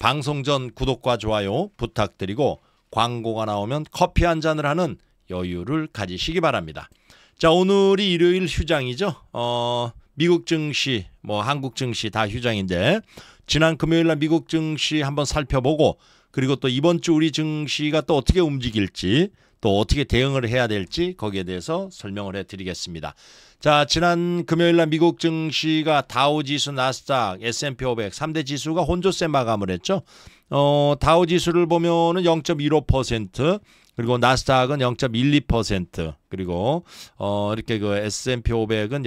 방송 전 구독과 좋아요 부탁드리고 광고가 나오면 커피 한 잔을 하는 여유를 가지시기 바랍니다. 자, 오늘이 일요일 휴장이죠. 어, 미국 증시, 뭐 한국 증시 다 휴장인데 지난 금요일 날 미국 증시 한번 살펴보고 그리고 또 이번 주 우리 증시가 또 어떻게 움직일지 또 어떻게 대응을 해야 될지 거기에 대해서 설명을 해 드리겠습니다. 자, 지난 금요일 날 미국 증시가 다우 지수, 나스닥, S&P 500 3대 지수가 혼조세 마감을 했죠. 어, 다우 지수를 보면은 0.15%, 그리고 나스닥은 0.12%, 그리고 어, 이렇게 그 S&P 500은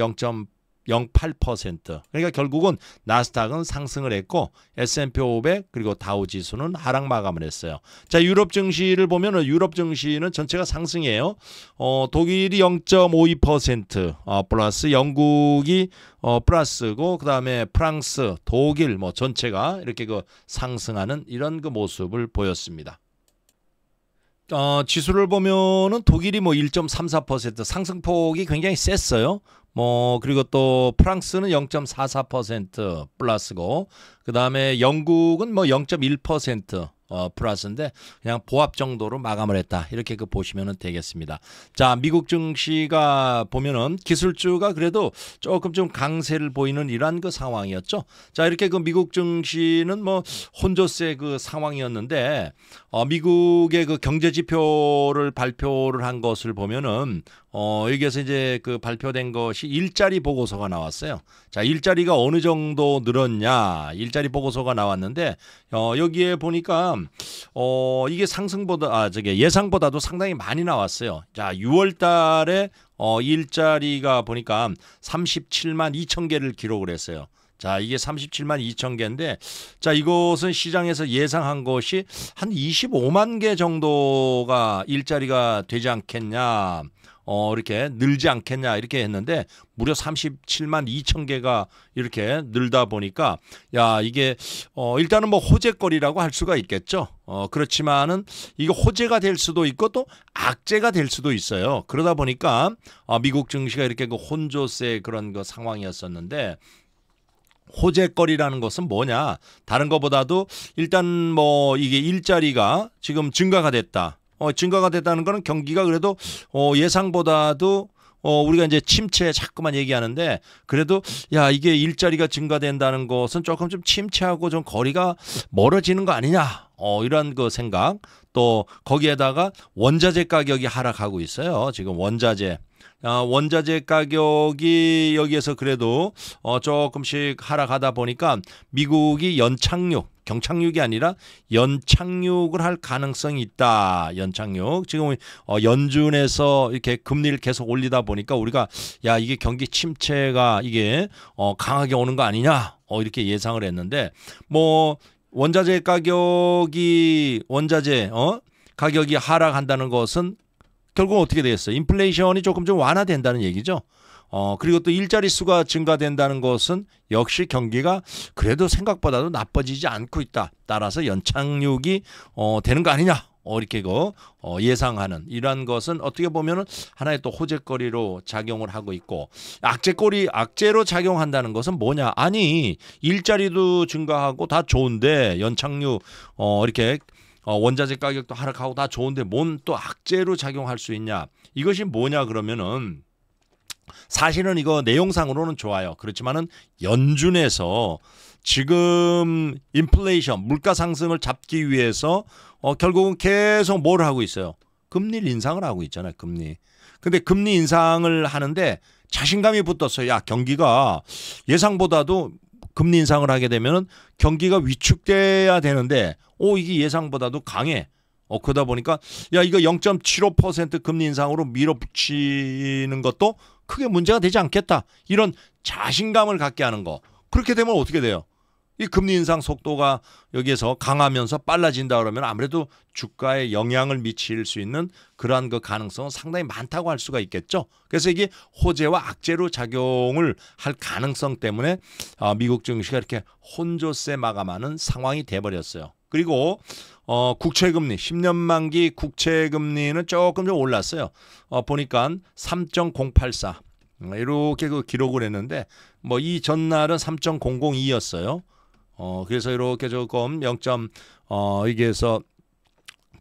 0.08% 그러니까 결국은 나스닥은 상승을 했고 S&P 500 그리고 다우 지수는 하락 마감을 했어요. 자 유럽 증시를 보면은 유럽 증시는 전체가 상승이에요. 어, 독일이 0.52% 어, 플러스 영국이 어, 플러스고 그 다음에 프랑스, 독일 뭐 전체가 이렇게 그 상승하는 이런 그 모습을 보였습니다. 어, 지수를 보면은 독일이 뭐 1.34% 상승폭이 굉장히 셌어요. 뭐 그리고 또 프랑스는 0.44% 플러스고 그다음에 영국은 뭐 0.1% 어, 플러스인데 그냥 보합 정도로 마감을 했다 이렇게 그 보시면은 되겠습니다. 자 미국 증시가 보면은 기술주가 그래도 조금 좀 강세를 보이는 이러한 그 상황이었죠. 자 이렇게 그 미국 증시는 뭐 혼조세 그 상황이었는데 어, 미국의 그 경제 지표를 발표를 한 것을 보면은 어, 여기에서 이제 그 발표된 것이 일자리 보고서가 나왔어요. 자, 일자리가 어느 정도 늘었냐. 일자리 보고서가 나왔는데, 어, 여기에 보니까, 어, 이게 상승보다, 아, 저게 예상보다도 상당히 많이 나왔어요. 자, 6월 달에, 어, 일자리가 보니까 37만 2천 개를 기록을 했어요. 자, 이게 37만 2천 개인데, 자, 이것은 시장에서 예상한 것이 한 25만 개 정도가 일자리가 되지 않겠냐. 어 이렇게 늘지 않겠냐 이렇게 했는데 무려 37만 2천 개가 이렇게 늘다 보니까 야 이게 어 일단은 뭐 호재거리라고 할 수가 있겠죠. 어 그렇지만은 이게 호재가 될 수도 있고 또 악재가 될 수도 있어요. 그러다 보니까 어 미국 증시가 이렇게 그 혼조세 그런 그 상황이었었는데 호재거리라는 것은 뭐냐? 다른 것보다도 일단 뭐 이게 일자리가 지금 증가가 됐다. 어, 증가가 됐다는 거는 경기가 그래도 어, 예상보다도 어, 우리가 이제 침체 자꾸만 얘기하는데 그래도 야, 이게 일자리가 증가된다는 것은 조금 좀 침체하고 좀 거리가 멀어지는 거 아니냐. 어, 이런 그 생각. 또 거기에다가 원자재 가격이 하락하고 있어요. 지금 원자재. 아, 원자재 가격이 여기에서 그래도 어, 조금씩 하락하다 보니까 미국이 연착륙 경착륙이 아니라 연착륙을 할 가능성이 있다. 연착륙. 지금 어, 연준에서 이렇게 금리를 계속 올리다 보니까 우리가 야 이게 경기 침체가 이게 어 강하게 오는 거 아니냐. 어 이렇게 예상을 했는데 뭐 원자재 가격이 원자재 어 가격이 하락한다는 것은 결국 어떻게 되겠어요? 인플레이션이 조금 좀 완화된다는 얘기죠. 어, 그리고 또 일자리 수가 증가된다는 것은 역시 경기가 그래도 생각보다도 나빠지지 않고 있다. 따라서 연착륙이 어, 되는 거 아니냐. 어, 이렇게 그, 어, 예상하는 이러한 것은 어떻게 보면은 하나의 또 호재거리로 작용을 하고 있고 악재거리, 악재로 작용한다는 것은 뭐냐. 아니, 일자리도 증가하고 다 좋은데 연착륙, 어, 이렇게 어, 원자재 가격도 하락하고 다 좋은데 뭔 또 악재로 작용할 수 있냐. 이것이 뭐냐 그러면은 사실은 이거 내용상으로는 좋아요. 그렇지만은 연준에서 지금 인플레이션 물가 상승을 잡기 위해서 어, 결국은 계속 뭘 하고 있어요? 금리 인상을 하고 있잖아요. 금리. 근데 금리 인상을 하는데 자신감이 붙었어요. 야 경기가 예상보다도 금리 인상을 하게 되면은 경기가 위축돼야 되는데 오 이게 예상보다도 강해. 어 그러다 보니까 야 이거 0.75% 금리 인상으로 밀어붙이는 것도 크게 문제가 되지 않겠다. 이런 자신감을 갖게 하는 거. 그렇게 되면 어떻게 돼요? 이 금리 인상 속도가 여기에서 강하면서 빨라진다 그러면 아무래도 주가에 영향을 미칠 수 있는 그러한 그 가능성은 상당히 많다고 할 수가 있겠죠. 그래서 이게 호재와 악재로 작용을 할 가능성 때문에 아, 미국 증시가 이렇게 혼조세 마감하는 상황이 돼버렸어요. 그리고 어, 국채금리 10년 만기 국채금리는 조금 좀 올랐어요. 어, 보니까 3.084 이렇게 그 기록을 했는데 뭐 이 전날은 3.002였어요. 어, 그래서 이렇게 조금 0. 어, 이게서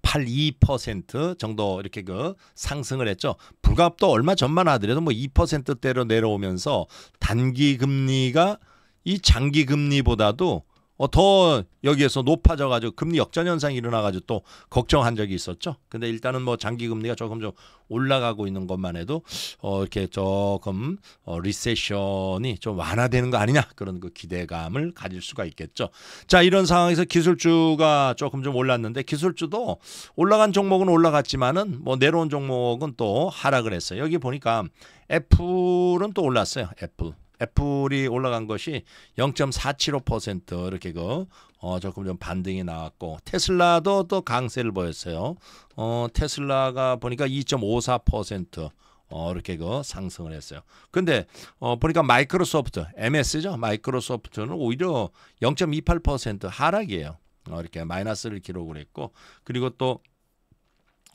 해8.2% 정도 이렇게 그 상승을 했죠. 불가합도 얼마 전만 하더라도 뭐 2%대로 내려오면서 단기 금리가 이 장기 금리보다도 어, 더 여기에서 높아져가지고 금리 역전 현상이 일어나가지고 또 걱정한 적이 있었죠. 근데 일단은 뭐 장기 금리가 조금 좀 올라가고 있는 것만 해도 어 이렇게 조금 어 리세션이 좀 완화되는 거 아니냐 그런 그 기대감을 가질 수가 있겠죠. 자 이런 상황에서 기술주가 조금 좀 올랐는데 기술주도 올라간 종목은 올라갔지만은 뭐 내려온 종목은 또 하락을 했어요. 여기 보니까 애플은 또 올랐어요. 애플. 애플이 올라간 것이 0.475% 이렇게 그 어, 조금 좀 반등이 나왔고 테슬라도 또 강세를 보였어요. 어, 테슬라가 보니까 2.54% 어, 이렇게 그 상승을 했어요. 근데 어, 보니까 마이크로소프트, MS죠. 마이크로소프트는 오히려 0.28% 하락이에요. 어, 이렇게 마이너스를 기록을 했고 그리고 또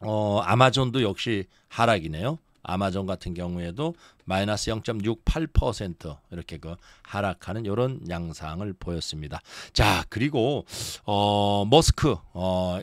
어, 아마존도 역시 하락이네요. 아마존 같은 경우에도 마이너스 0.68% 이렇게 그 하락하는 이런 양상을 보였습니다. 자 그리고 어 머스크 어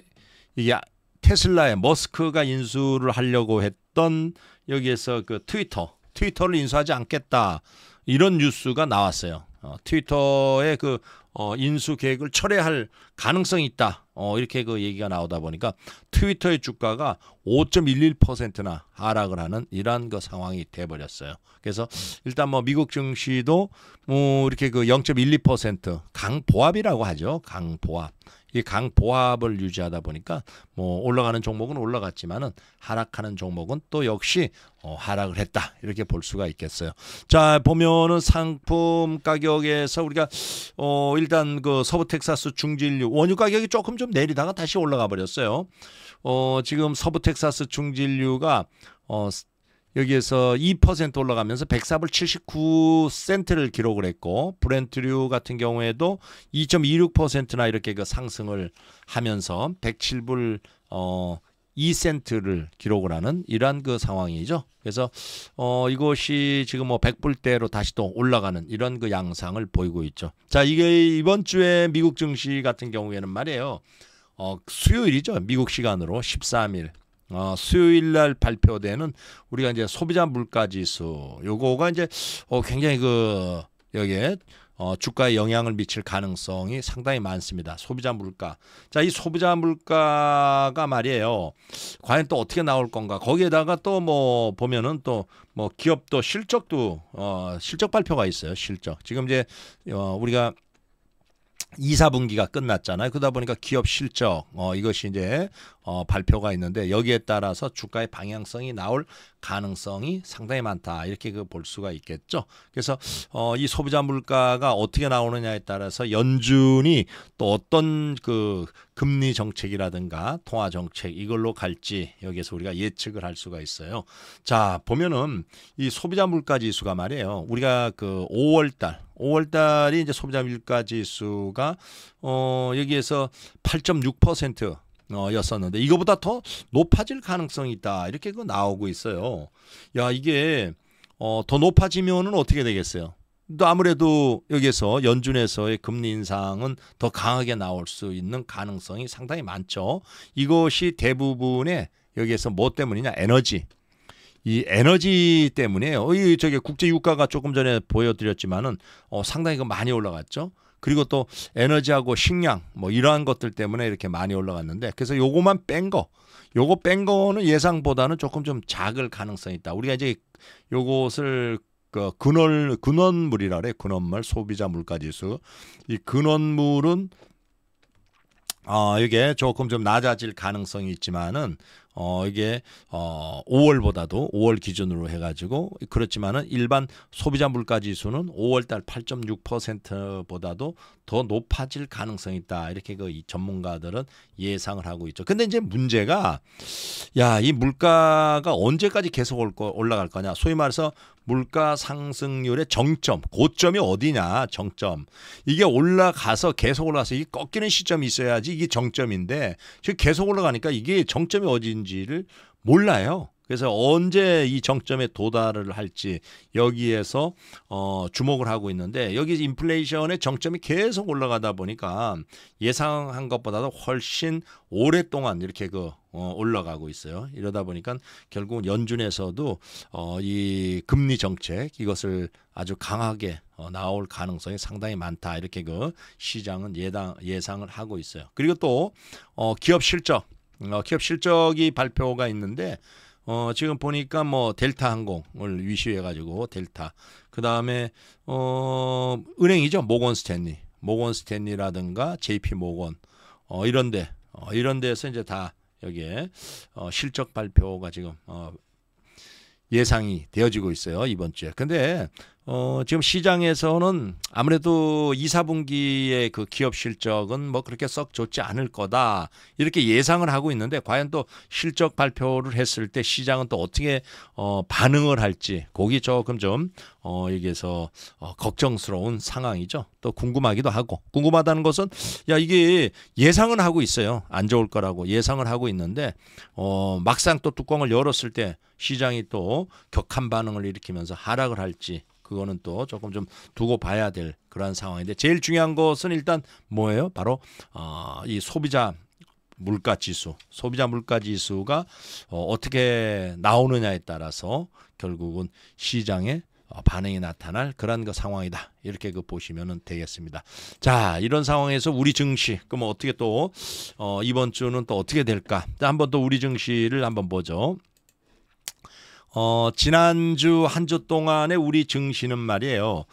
이게 테슬라의 머스크가 인수를 하려고 했던 여기에서 그 트위터 트위터를 인수하지 않겠다 이런 뉴스가 나왔어요. 어, 트위터의 그 어, 인수 계획을 철회할 가능성이 있다. 어, 이렇게 그 얘기가 나오다 보니까 트위터의 주가가 5.11%나 하락을 하는 이러한 그 상황이 돼 버렸어요. 그래서 일단 뭐 미국 증시도 뭐 이렇게 그 0.12% 강보합이라고 하죠. 강보합. 이강 보합을 유지하다 보니까 뭐 올라가는 종목은 올라갔지만은 하락하는 종목은 또 역시 어, 하락을 했다 이렇게 볼 수가 있겠어요. 자 보면은 상품 가격에서 우리가 어, 일단 그 서부 텍사스 중진류 원유 가격이 조금 좀 내리다가 다시 올라가 버렸어요. 어, 지금 서부 텍사스 중진류가 어, 여기에서 2% 올라가면서 104불 79센트를 기록을 했고 브렌트류 같은 경우에도 2.26%나 이렇게 그 상승을 하면서 107불 어 2센트를 기록을 하는 이러한 그 상황이죠. 그래서 어 이것이 지금 뭐 100불대로 다시 또 올라가는 이런 그 양상을 보이고 있죠. 자, 이게 이번 주에 미국 증시 같은 경우에는 말이에요. 어 수요일이죠. 미국 시간으로 13일. 어, 수요일 날 발표되는 우리가 이제 소비자 물가 지수 요거가 이제 어, 굉장히 그 여기에 어, 주가에 영향을 미칠 가능성이 상당히 많습니다. 소비자 물가. 자, 이 소비자 물가가 말이에요. 과연 또 어떻게 나올 건가? 거기에다가 또 뭐 보면은 또 뭐 기업도 실적도 어, 실적 발표가 있어요. 실적. 지금 이제 어, 우리가 2, 4분기가 끝났잖아요. 그러다 보니까 기업 실적 어, 이것이 이제 어, 발표가 있는데 여기에 따라서 주가의 방향성이 나올 가능성이 상당히 많다 이렇게 그 볼 수가 있겠죠. 그래서 어, 이 소비자 물가가 어떻게 나오느냐에 따라서 연준이 또 어떤 그 금리 정책이라든가 통화 정책 이걸로 갈지 여기에서 우리가 예측을 할 수가 있어요. 자 보면은 이 소비자 물가 지수가 말이에요. 우리가 그 5월달 5월달이 이제 소비자 물가 지수가 어 여기에서 8.6% 어, 였었는데 이거보다 더 높아질 가능성이 있다 이렇게 그 나오고 있어요. 야 이게 어, 더 높아지면은 어떻게 되겠어요? 또 아무래도 여기에서 연준에서의 금리 인상은 더 강하게 나올 수 있는 가능성이 상당히 많죠. 이것이 대부분의 여기에서 뭐 때문이냐 에너지 이 에너지 때문에요. 이 저기 국제 유가가 조금 전에 보여드렸지만은 어, 상당히 그 많이 올라갔죠. 그리고 또 에너지하고 식량 뭐 이러한 것들 때문에 이렇게 많이 올라갔는데 그래서 요거만 뺀 거, 요거 뺀 거는 예상보다는 조금 좀 작을 가능성이 있다. 우리가 이제 요것을 그 근원 근원물이라 그래 근원물 소비자 물가지수 이 근원물은 아 어, 이게 조금 좀 낮아질 가능성이 있지만은 어 이게 어 5월보다도 5월 기준으로 해가지고 그렇지만은 일반 소비자 물가 지수는 5월달 8.6%보다도 더 높아질 가능성이 있다. 이렇게 그이 전문가들은 예상을 하고 있죠. 근데 이제 문제가 야, 이 물가가 언제까지 계속 올 거, 올라갈 거냐. 소위 말해서 물가 상승률의 정점, 고점이 어디냐, 정점. 이게 올라가서 계속 올라가서 이 꺾이는 시점이 있어야지 이게 정점인데 지금 계속 올라가니까 이게 정점이 어딘지를 몰라요. 그래서 언제 이 정점에 도달을 할지 여기에서 어, 주목을 하고 있는데 여기 인플레이션의 정점이 계속 올라가다 보니까 예상한 것보다도 훨씬 오랫동안 이렇게 그 어, 올라가고 있어요. 이러다 보니까 결국 연준에서도 어, 이 금리 정책 이것을 아주 강하게 어, 나올 가능성이 상당히 많다 이렇게 그 시장은 예당 예상을 하고 있어요. 그리고 또 어, 기업 실적 어, 기업 실적이 발표가 있는데 어, 지금 보니까 뭐 델타 항공을 위시해 가지고 델타. 그다음에 어, 은행이죠. 모건 스탠리. 모건 스탠리라든가 JP 모건 어, 이런 데 어, 이런 데서 이제 다 여기에 어, 실적 발표가 지금 어, 예상이 되어지고 있어요 이번 주에. 근데 어, 지금 시장에서는 아무래도 2, 4분기의 그 기업 실적은 뭐 그렇게 썩 좋지 않을 거다. 이렇게 예상을 하고 있는데 과연 또 실적 발표를 했을 때 시장은 또 어떻게 어, 반응을 할지 거기 조금 좀 어, 여기에서 어, 걱정스러운 상황이죠. 또 궁금하기도 하고 궁금하다는 것은 야 이게 예상은 하고 있어요. 안 좋을 거라고 예상을 하고 있는데 어, 막상 또 뚜껑을 열었을 때 시장이 또 격한 반응을 일으키면서 하락을 할지 그거는 또 조금 좀 두고 봐야 될 그러한 상황인데 제일 중요한 것은 일단 뭐예요? 바로 어, 이 소비자 물가 지수, 소비자 물가 지수가 어, 어떻게 나오느냐에 따라서 결국은 시장의 어, 반응이 나타날 그런 그 상황이다. 이렇게 그 보시면 되겠습니다. 자, 이런 상황에서 우리 증시, 그럼 어떻게 또 어, 이번 주는 또 어떻게 될까? 자, 한번 또 우리 증시를 한번 보죠. 어, 지난주 한 주 동안에 우리 증시는 말이에요.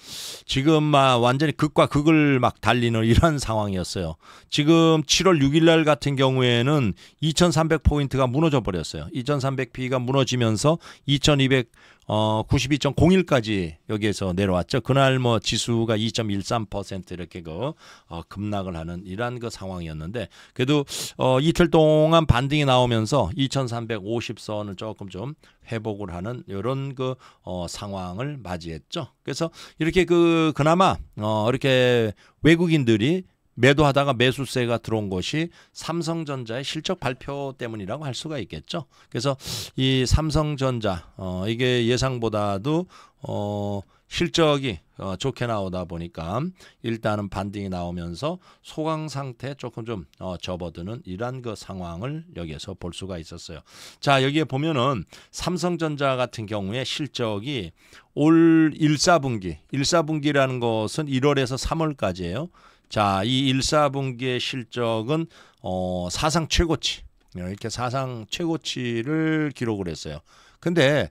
지금 막 완전히 극과 극을 막 달리는 이런 상황이었어요. 지금 7월 6일 날 같은 경우에는 2300포인트가 무너져 버렸어요. 2300p가 무너지면서 2200어 92.01까지 여기에서 내려왔죠. 그날 뭐 지수가 2.13% 이렇게 그 어, 급락을 하는 이런그 상황이었는데 그래도 어 이틀 동안 반등이 나오면서 2,350선을 조금 좀 회복을 하는 이런 그 어, 상황을 맞이했죠. 그래서 이렇게 그 그나마 어 이렇게 외국인들이 매도하다가 매수세가 들어온 것이 삼성전자의 실적 발표 때문이라고 할 수가 있겠죠. 그래서 이 삼성전자 어 이게 예상보다도 어 실적이 어, 좋게 나오다 보니까 일단은 반등이 나오면서 소강 상태 조금 좀 어, 접어드는 이러한 그 상황을 여기에서 볼 수가 있었어요. 자 여기에 보면은 삼성전자 같은 경우에 실적이 올 1사분기 1사분기라는 것은 1월에서 3월까지예요. 자, 이1 4분기의 실적은 어, 사상 최고치. 이렇게 사상 최고치를 기록을 했어요. 근데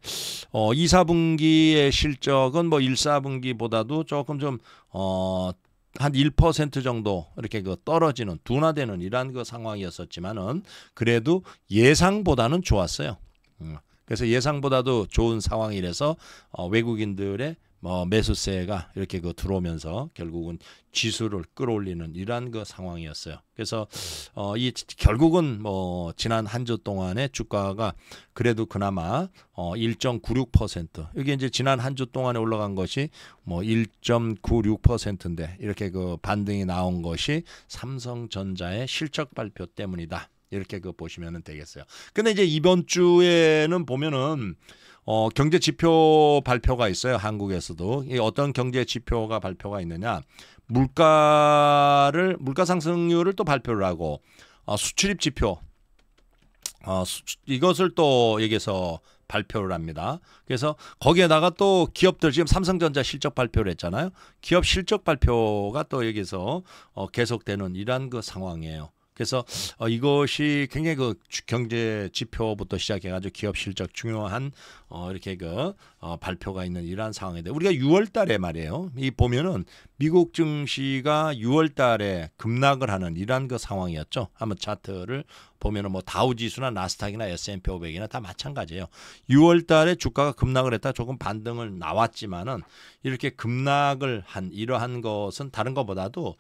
어 2, 4분기의 실적은 뭐 1, 4분기보다도 조금 좀어 한1% 정도 이렇게 그 떨어지는 둔화되는 이런그 상황이었었지만은 그래도 예상보다는 좋았어요. 음. 그래서 예상보다도 좋은 상황이라서 어, 외국인들의 뭐 매수세가 이렇게 그 들어오면서 결국은 지수를 끌어올리는 이러한 그 상황이었어요. 그래서 어 이 결국은 뭐 지난 한 주 동안에 주가가 그래도 그나마 어1.96% 이게 이제 지난 한 주 동안에 올라간 것이 뭐 1.96%인데 이렇게 그 반등이 나온 것이 삼성전자의 실적 발표 때문이다. 이렇게 그 보시면 되겠어요. 근데 이제 이번 주에는 보면은 어, 경제 지표 발표가 있어요. 한국에서도. 이 어떤 경제 지표가 발표가 있느냐. 물가를, 물가 상승률을 또 발표를 하고, 어, 수출입 지표. 어, 수, 이것을 또 여기서 발표를 합니다. 그래서 거기에다가 또 기업들 지금 삼성전자 실적 발표를 했잖아요. 기업 실적 발표가 또 여기서 어, 계속되는 이런그 상황이에요. 그래서 어, 이것이 굉장히 그 경제 지표부터 시작해가지고 기업 실적 중요한 어, 이렇게 그 어, 발표가 있는 이러한 상황인데 우리가 6월달에 말이에요. 이 보면은 미국 증시가 6월달에 급락을 하는 이러한 그 상황이었죠. 한번 차트를 보면은 뭐 다우지수나 나스닥이나 S&P 500이나 다 마찬가지예요. 6월달에 주가가 급락을 했다 조금 반등을 나왔지만은 이렇게 급락을 한 이러한 것은 다른 것보다도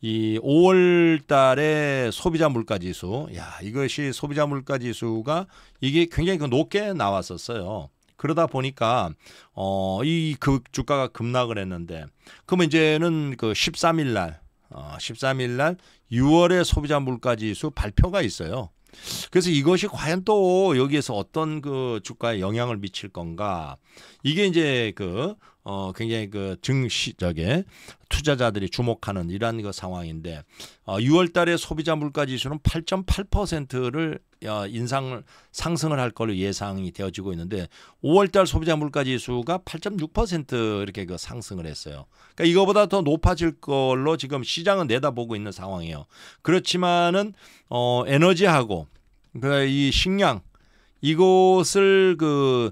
이 5월달에 소비자 물가지수, 야 이것이 소비자 물가지수가 이게 굉장히 그 높게 나왔었어요. 그러다 보니까 어, 이 그 주가가 급락을 했는데 그러면 이제는 그 13일 날 어, 13일 날 6월에 소비자 물가 지수 발표가 있어요. 그래서 이것이 과연 또 여기에서 어떤 그 주가에 영향을 미칠 건가? 이게 이제 그어 굉장히 그 증시 적게 투자자들이 주목하는 이러한 그 상황인데 어 6월 달에 소비자 물가 지수는 8.8%를 어, 인상을 상승을 할 걸로 예상이 되어지고 있는데 5월 달 소비자 물가 지수가 8.6% 이렇게 그 상승을 했어요. 그러니까 이거보다 더 높아질 걸로 지금 시장은 내다보고 있는 상황이에요. 그렇지만은 어 에너지하고 그이 식량 이곳을 그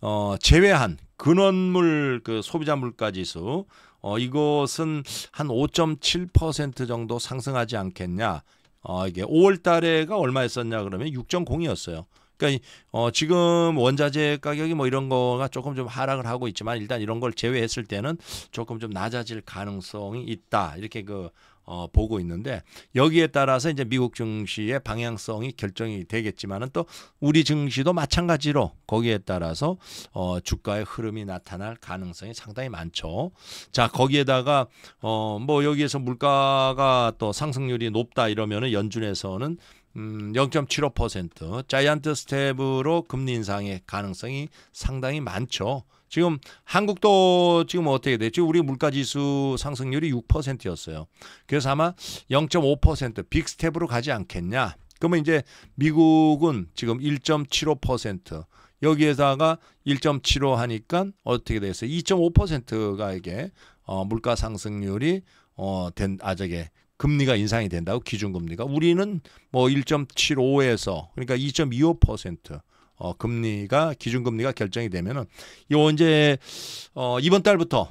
어, 제외한 근원물 그 소비자 물가지수 어, 이것은 한 5.7% 정도 상승하지 않겠냐. 어, 이게 5월 달에가 얼마였었냐 그러면 6.0이었어요. 그러니까 어, 지금 원자재 가격이 뭐 이런 거가 조금 좀 하락을 하고 있지만 일단 이런 걸 제외했을 때는 조금 좀 낮아질 가능성이 있다. 이렇게 그 어, 보고 있는데 여기에 따라서 이제 미국 증시의 방향성이 결정이 되겠지만은 또 우리 증시도 마찬가지로 거기에 따라서 어, 주가의 흐름이 나타날 가능성이 상당히 많죠. 자 거기에다가 어, 뭐 여기에서 물가가 또 상승률이 높다 이러면은 연준에서는 음, 0.75% 자이언트 스텝으로 금리 인상의 가능성이 상당히 많죠. 지금 한국도 지금 어떻게 됐죠 우리 물가지수 상승률이 6%였어요. 그래서 아마 0.5% 빅스텝으로 가지 않겠냐. 그러면 이제 미국은 지금 1.75% 여기에다가 1.75 하니까 어떻게 됐어요? 2.5%가 이게 어, 물가 상승률이 어, 된, 아, 저게 금리가 인상이 된다고 기준금리가 우리는 뭐 1.75에서 그러니까 2.25% 어, 금리가 기준금리가 결정이 되면은 요 이제 어, 이번 달부터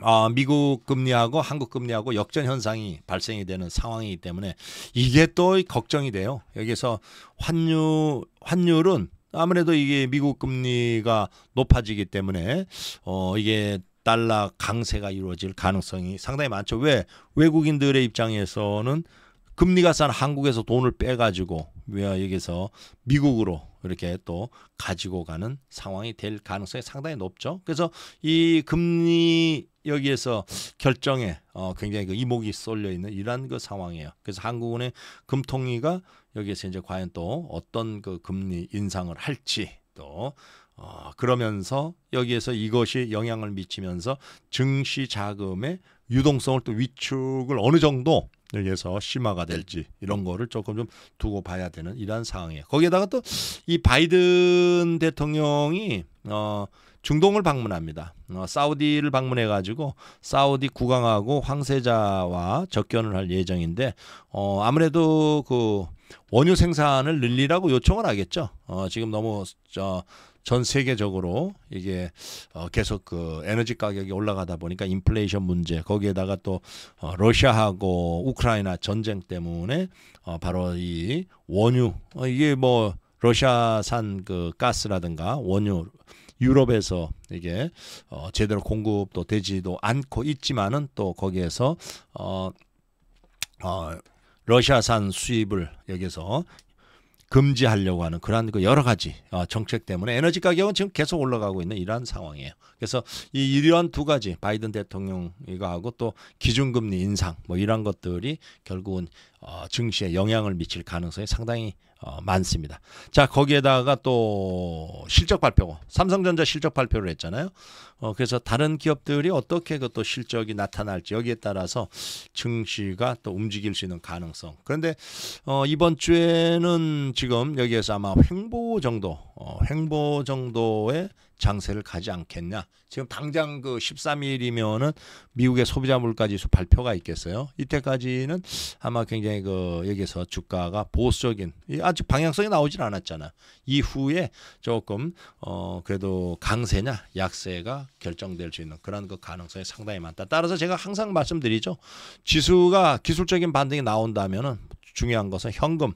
어, 미국 금리하고 한국 금리하고 역전 현상이 발생이 되는 상황이기 때문에 이게 또 걱정이 돼요. 여기서 환율 환율은 아무래도 이게 미국 금리가 높아지기 때문에 어 이게 달러 강세가 이루어질 가능성이 상당히 많죠. 왜 외국인들의 입장에서는 금리가 싼 한국에서 돈을 빼가지고 왜 여기서 미국으로 이렇게 또 가지고 가는 상황이 될 가능성이 상당히 높죠. 그래서 이 금리 여기에서 결정에 어 굉장히 그 이목이 쏠려 있는 이러한 그 상황이에요. 그래서 한국은행 금통위가 여기에서 이제 과연 또 어떤 그 금리 인상을 할지 또 어, 그러면서 여기에서 이것이 영향을 미치면서 증시 자금의 유동성을 또 위축을 어느 정도 여기에서 심화가 네. 될지 이런 거를 조금 좀 두고 봐야 되는 이러한 상황이에요. 거기에다가 또 이 바이든 대통령이 어 중동을 방문합니다. 어, 사우디를 방문해 가지고 사우디 국왕하고 황세자와 접견을 할 예정인데 어 아무래도 그 원유 생산을 늘리라고 요청을 하겠죠. 어 지금 너무 저전 세계적으로 이게 어 계속 그 에너지 가격이 올라가다 보니까 인플레이션 문제 거기에다가 또 어 러시아하고 우크라이나 전쟁 때문에 어 바로 이 원유 어 이게 뭐 러시아산 그 가스라든가 원유 유럽에서 이게 어 제대로 공급도 되지도 않고 있지만은 또 거기에서 어 어, 러시아산 수입을 여기서 금지하려고 하는 그러한 그 여러 가지 어, 정책 때문에 에너지 가격은 지금 계속 올라가고 있는 이러한 상황이에요. 그래서 이 이러한 두 가지 바이든 대통령 이거 하고 또 기준금리 인상 뭐 이런 것들이 결국은 어, 증시에 영향을 미칠 가능성이 상당히 어, 많습니다. 자 거기에다가 또 실적 발표 삼성전자 실적 발표를 했잖아요. 어, 그래서 다른 기업들이 어떻게 그 또 실적이 나타날지 여기에 따라서 증시가 또 움직일 수 있는 가능성. 그런데 어, 이번 주에는 지금 여기에서 아마 횡보 정도 어, 횡보 정도의 장세를 가지 않겠냐. 지금 당장 그 13일이면은 미국의 소비자 물가 지수 발표가 있겠어요. 이때까지는 아마 굉장히 그 여기서 주가가 보수적인 아직 방향성이 나오질 않았잖아. 이후에 조금 어 그래도 강세냐 약세가 결정될 수 있는 그런 그 가능성이 상당히 많다. 따라서 제가 항상 말씀드리죠. 지수가 기술적인 반등이 나온다면은 중요한 것은 현금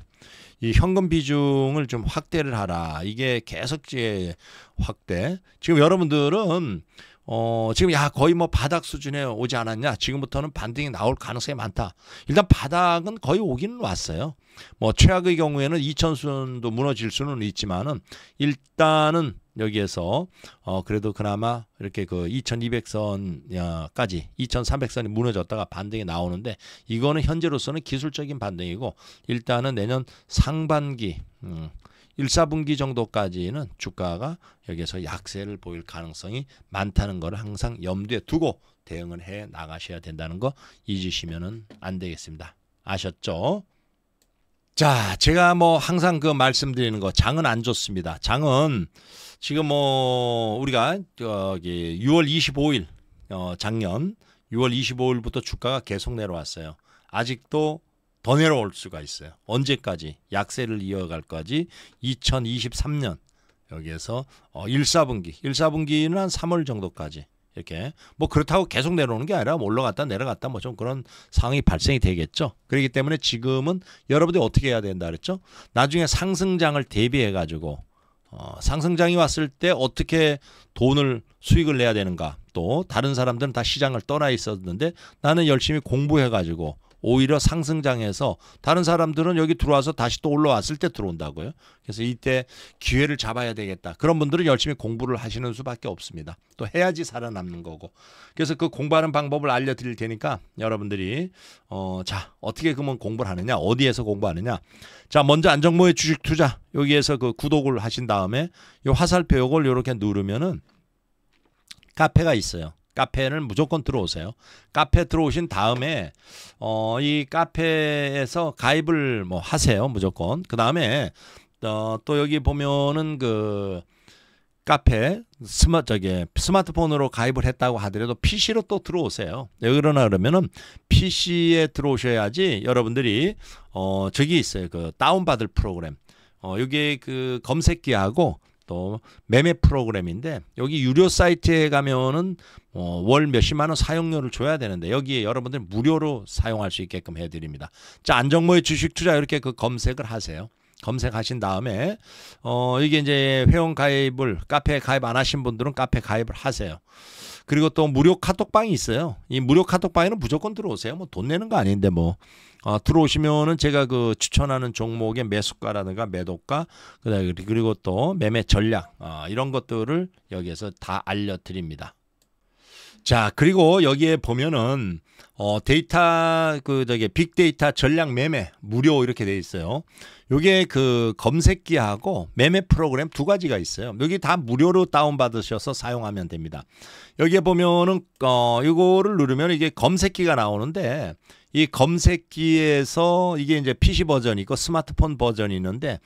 이 현금 비중을 좀 확대를 하라. 이게 계속제 확대. 지금 여러분들은 어, 지금 야 거의 뭐 바닥 수준에 오지 않았냐. 지금부터는 반등이 나올 가능성이 많다. 일단 바닥은 거의 오기는 왔어요. 뭐 최악의 경우에는 이천순도 무너질 수는 있지만은 일단은 여기에서 어 그래도 그나마 이렇게 그 2200선까지 2300선이 무너졌다가 반등이 나오는데 이거는 현재로서는 기술적인 반등이고 일단은 내년 상반기 음 1사분기 정도까지는 주가가 여기에서 약세를 보일 가능성이 많다는 걸 항상 염두에 두고 대응을 해 나가셔야 된다는 거잊으시면안 되겠습니다. 아셨죠? 자, 제가 뭐 항상 그 말씀드리는 거 장은 안 좋습니다. 장은 지금 뭐 우리가 저기 6월 25일 어 작년 6월 25일부터 주가가 계속 내려왔어요. 아직도 더 내려올 수가 있어요. 언제까지 약세를 이어갈까지 2023년 여기에서 어 1, 4분기, 1, 4분기는 한 3월 정도까지 이렇게 뭐 그렇다고 계속 내려오는 게 아니라 뭐 올라갔다 내려갔다 뭐 좀 그런 상황이 발생이 되겠죠. 그렇기 때문에 지금은 여러분들이 어떻게 해야 된다 그랬죠? 나중에 상승장을 대비해 가지고 어, 상승장이 왔을 때 어떻게 돈을 수익을 내야 되는가 또 다른 사람들은 다 시장을 떠나 있었는데 나는 열심히 공부해 가지고 오히려 상승장에서 다른 사람들은 여기 들어와서 다시 또 올라왔을 때 들어온다고요. 그래서 이때 기회를 잡아야 되겠다. 그런 분들은 열심히 공부를 하시는 수밖에 없습니다. 또 해야지 살아남는 거고. 그래서 그 공부하는 방법을 알려드릴 테니까 여러분들이 어, 자 어떻게 그러면 공부를 하느냐 어디에서 공부하느냐 자 먼저 안정모의 주식 투자 여기에서 그 구독을 하신 다음에 이 화살표 요걸 이렇게 누르면은 카페가 있어요. 카페는 무조건 들어오세요. 카페 들어오신 다음에 어, 이 카페에서 가입을 뭐 하세요. 무조건. 그 다음에 어, 또 여기 보면은 그 카페 스마 저기 스마트폰으로 가입을 했다고 하더라도 PC로 또 들어오세요. 왜 네, 그러나 그러면은 PC에 들어오셔야지 여러분들이 어 저기 있어요. 그 다운받을 프로그램. 어 여기 그 검색기하고 또 매매 프로그램인데 여기 유료 사이트에 가면은 어, 월 몇십만 원 사용료를 줘야 되는데 여기에 여러분들 무료로 사용할 수 있게끔 해드립니다. 자 안정모의 주식 투자 이렇게 그 검색을 하세요. 검색하신 다음에 어 이게 이제 회원 가입을 카페에 가입 안 하신 분들은 카페 가입을 하세요. 그리고 또 무료 카톡방이 있어요. 이 무료 카톡방에는 무조건 들어오세요. 뭐 돈 내는 거 아닌데 뭐 어, 들어오시면은 제가 그 추천하는 종목의 매수가라든가 매도가 그다음에 그리고 또 매매 전략 어, 이런 것들을 여기에서 다 알려드립니다. 자 그리고 여기에 보면은 어 데이터 그 저기 빅데이터 전략 매매 무료 이렇게 돼 있어요. 요게 그 검색기하고 매매 프로그램 두 가지가 있어요. 여기 다 무료로 다운 받으셔서 사용하면 됩니다. 여기에 보면은 어 이거를 누르면 이게 검색기가 나오는데 이 검색기에서 이게 이제 PC 버전이 있고 스마트폰 버전이 있는데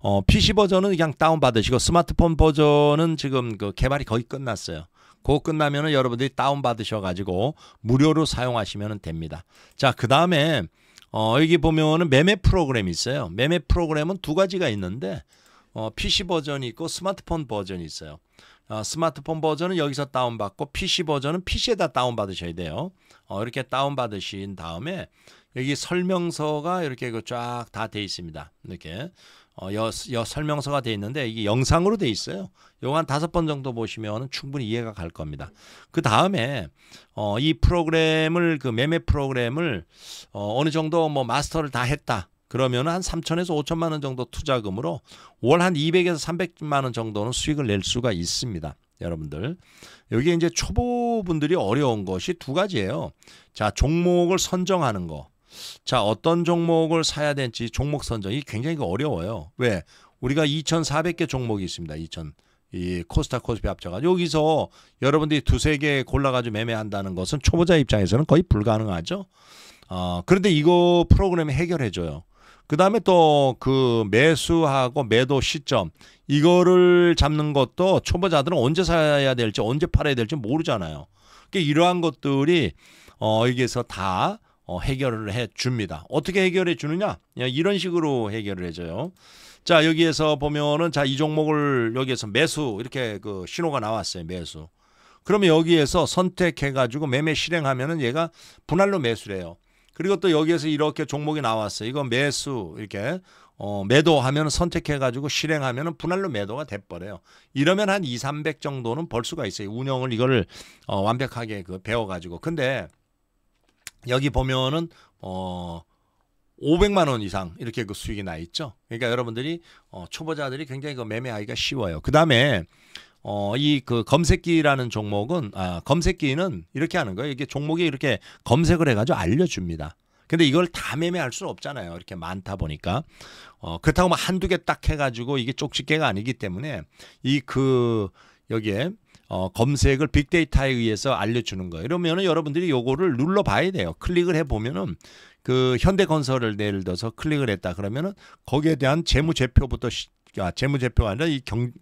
어, PC 버전은 그냥 다운 받으시고 스마트폰 버전은 지금 그 개발이 거의 끝났어요. 그거 끝나면은 여러분들이 다운 받으셔 가지고 무료로 사용하시면 됩니다. 자, 그다음에 어, 여기 보면은 매매 프로그램이 있어요. 매매 프로그램은 두 가지가 있는데 어, PC 버전이 있고 스마트폰 버전이 있어요. 어, 스마트폰 버전은 여기서 다운받고 PC 버전은 PC에다 다운받으셔야 돼요. 어, 이렇게 다운받으신 다음에 여기 설명서가 이렇게 그 쫙다 돼 있습니다. 이렇게 어, 여, 여 설명서가 돼 있는데 이게 영상으로 돼 있어요. 요한 거 다섯 번 정도 보시면 충분히 이해가 갈 겁니다. 그 다음에 어, 이 프로그램을 그 매매 프로그램을 어, 어느 정도 뭐 마스터를 다 했다. 그러면 한 3천에서 5천만 원 정도 투자금으로 월 한 200에서 300만 원 정도는 수익을 낼 수가 있습니다. 여러분들. 여기 이제 초보분들이 어려운 것이 두 가지예요. 자, 종목을 선정하는 거. 자, 어떤 종목을 사야 될지 종목 선정이 굉장히 어려워요. 왜? 우리가 2,400개 종목이 있습니다. 2,000. 이 코스타 코스피 합쳐가지고 여기서 여러분들이 두세 개 골라가지고 매매한다는 것은 초보자 입장에서는 거의 불가능하죠. 어, 그런데 이거 프로그램이 해결해줘요. 그다음에 또 그 매수하고 매도 시점 이거를 잡는 것도 초보자들은 언제 사야 될지 언제 팔아야 될지 모르잖아요. 그러니까 이러한 것들이 어 여기에서 다 어, 해결을 해 줍니다. 어떻게 해결해 주느냐? 이런 식으로 해결을 해줘요. 자 여기에서 보면은 자 이 종목을 여기에서 매수 이렇게 그 신호가 나왔어요 매수. 그러면 여기에서 선택해 가지고 매매 실행하면은 얘가 분할로 매수래요. 그리고 또 여기에서 이렇게 종목이 나왔어요. 이거 매수 이렇게 어, 매도하면 선택해가지고 실행하면 분할로 매도가 돼버려요. 이러면 한 2, 300 정도는 벌 수가 있어요. 운영을 이거를 어, 완벽하게 그 배워가지고. 근데 여기 보면은 어 500만 원 이상 이렇게 그 수익이 나 있죠. 그러니까 여러분들이 어, 초보자들이 굉장히 그 매매하기가 쉬워요. 그 다음에 어, 이 그 검색기라는 종목은 아, 검색기는 이렇게 하는 거예요. 이게 종목이 이렇게 검색을 해가지고 알려줍니다. 근데 이걸 다 매매할 수는 없잖아요. 이렇게 많다 보니까 어, 그렇다고 뭐 한두 개 딱 해가지고 이게 쪽집게가 아니기 때문에 이 그 여기에 어, 검색을 빅데이터에 의해서 알려주는 거예요. 이러면은 여러분들이 요거를 눌러봐야 돼요. 클릭을 해보면은 그 현대건설을 예를 들어서 클릭을 했다 그러면은 거기에 대한 재무제표부터 시, 아, 재무제표가 아니라 이경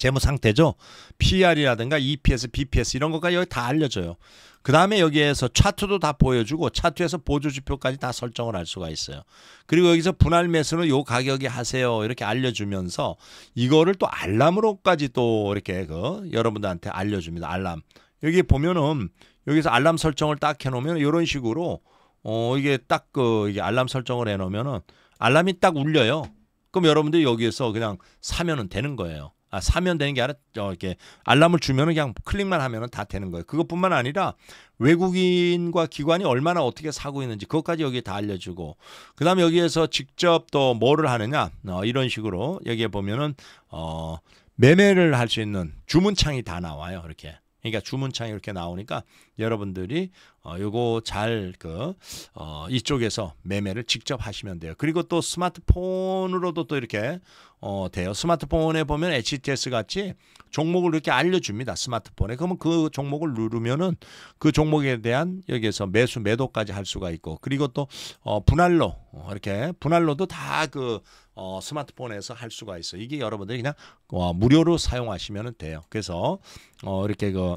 재무 상태죠. PR이라든가 EPS, BPS 이런 것까지 여기 다 알려줘요. 그 다음에 여기에서 차트도 다 보여주고 차트에서 보조지표까지 다 설정을 할 수가 있어요. 그리고 여기서 분할 매수는 요가격에 하세요. 이렇게 알려주면서 이거를 또 알람으로까지 또 이렇게 그 여러분들한테 알려줍니다. 알람. 여기 보면은 여기서 알람 설정을 딱 해놓으면 이런 식으로 어 이게 딱 그 이게 알람 설정을 해놓으면은 알람이 딱 울려요. 그럼 여러분들이 여기에서 그냥 사면은 되는 거예요. 아, 사면 되는 게 아니라 저 이렇게 알람을 주면은 그냥 클릭만 하면은 다 되는 거예요. 그것뿐만 아니라 외국인과 기관이 얼마나 어떻게 사고 있는지 그것까지 여기 다 알려주고 그다음에 여기에서 직접 또 뭐를 하느냐 어, 이런 식으로 여기에 보면은 어, 매매를 할 수 있는 주문창이 다 나와요. 이렇게 그러니까 주문창이 이렇게 나오니까 여러분들이 어, 요거 잘그 어, 이쪽에서 매매를 직접 하시면 돼요. 그리고 또 스마트폰으로도 또 이렇게 어, 돼요. 스마트폰에 보면 HTS 같이 종목을 이렇게 알려줍니다. 스마트폰에 그러면 그 종목을 누르면은 그 종목에 대한 여기에서 매수 매도까지 할 수가 있고 그리고 또 어, 분할로 어, 이렇게 분할로도 다그 어, 스마트폰에서 할 수가 있어 이게 여러분들이 그냥 어, 무료로 사용하시면 돼요. 그래서 어, 이렇게 그